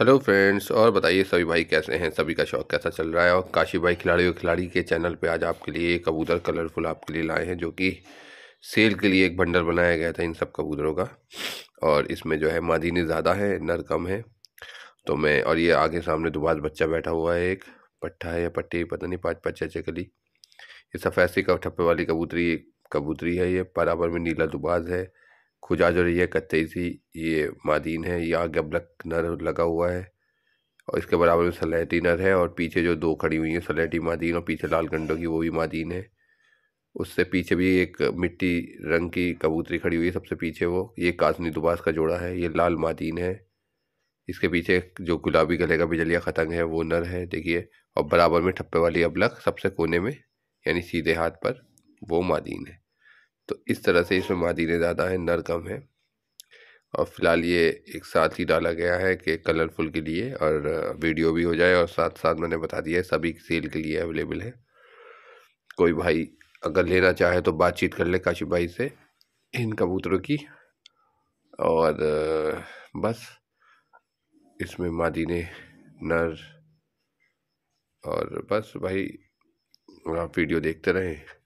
hello friends और बताइए सभी भाई कैसे हैं सभी का शौक कैसा चल रहा है और काशी भाई खिलाड़ी और खिलाड़ी के चैनल पे आज आपके लिए कबूतर कलरफुल आपके लिए लाए हैं जो कि सेल के लिए एक भंडर बनाया गया था इन सब कबूतरों का और इसमें जो है मादीने ज़्यादा है नर कम है तो मैं और ये आगे सामने दोबारा बच्चा बैठा हुआ है एक पट्ठा है या पट्टी पता नहीं पाँच पाँच चाचे कली ये सफेसी का ठप्पे वाली कबूतरी कबूतरी है ये बराबर में नीला दुबाज है खुजाजरिया कत्तईसी ये मादीन है यहाँ गबलक नर लगा हुआ है और इसके बराबर में सलेटी नर है और पीछे जो दो खड़ी हुई हैं सलेटी मादीन और पीछे लाल गंडों की वो भी मादीन है उससे पीछे भी एक मिट्टी रंग की कबूतरी खड़ी हुई है सबसे पीछे वो ये कासनी दुबास का जोड़ा है ये लाल मादीन है इसके पीछे जो गुलाबी गले का बिजलिया खतंग है वो नर है देखिए और बराबर में ठप्पे वाली अबलक सबसे कोने में यानी सीधे हाथ पर वो मादीन है तो इस तरह से इसमें मादीने ज़्यादा हैं नर कम है और फ़िलहाल ये एक साथ ही डाला गया है कि कलरफुल के लिए और वीडियो भी हो जाए और साथ साथ मैंने बता दिया है सभी सेल के लिए अवेलेबल है कोई भाई अगर लेना चाहे तो बातचीत कर ले काशिफ भाई से इन कबूतरों की और बस इसमें ने नर और बस भाई आप वीडियो देखते रहें